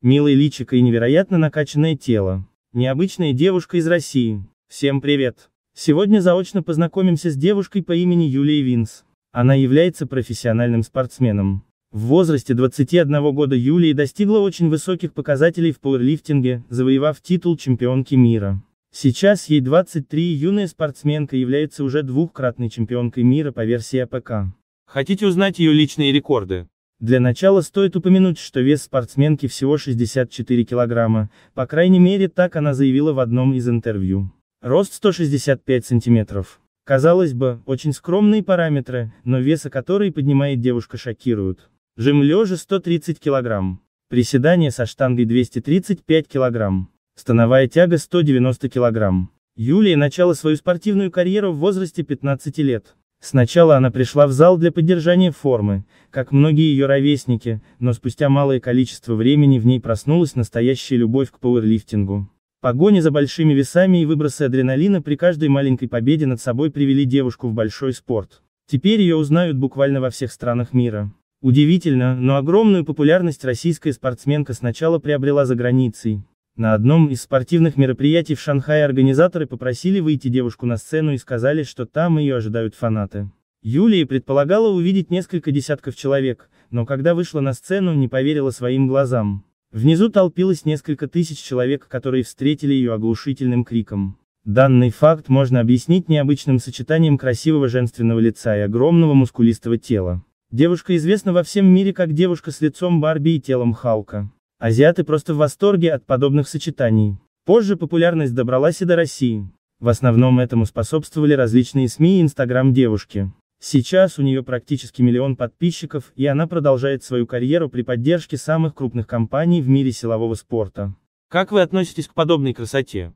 Милый личико и невероятно накачанное тело. Необычная девушка из России. Всем привет. Сегодня заочно познакомимся с девушкой по имени Юлия Винс. Она является профессиональным спортсменом. В возрасте 21 года Юлия достигла очень высоких показателей в пауэрлифтинге, завоевав титул чемпионки мира. Сейчас ей 23 юная спортсменка является уже двухкратной чемпионкой мира по версии АПК. Хотите узнать ее личные рекорды? Для начала стоит упомянуть, что вес спортсменки всего 64 килограмма, по крайней мере так она заявила в одном из интервью. Рост 165 сантиметров. Казалось бы, очень скромные параметры, но веса которые поднимает девушка шокируют. Жим лежа 130 килограмм. Приседания со штангой 235 килограмм. Становая тяга 190 килограмм. Юлия начала свою спортивную карьеру в возрасте 15 лет. Сначала она пришла в зал для поддержания формы, как многие ее ровесники, но спустя малое количество времени в ней проснулась настоящая любовь к пауэрлифтингу. Погони за большими весами и выбросы адреналина при каждой маленькой победе над собой привели девушку в большой спорт. Теперь ее узнают буквально во всех странах мира. Удивительно, но огромную популярность российская спортсменка сначала приобрела за границей, на одном из спортивных мероприятий в Шанхае организаторы попросили выйти девушку на сцену и сказали, что там ее ожидают фанаты. Юлия предполагала увидеть несколько десятков человек, но когда вышла на сцену, не поверила своим глазам. Внизу толпилось несколько тысяч человек, которые встретили ее оглушительным криком. Данный факт можно объяснить необычным сочетанием красивого женственного лица и огромного мускулистого тела. Девушка известна во всем мире как девушка с лицом Барби и телом Халка. Азиаты просто в восторге от подобных сочетаний. Позже популярность добралась и до России. В основном этому способствовали различные СМИ и Инстаграм девушки. Сейчас у нее практически миллион подписчиков, и она продолжает свою карьеру при поддержке самых крупных компаний в мире силового спорта. Как вы относитесь к подобной красоте?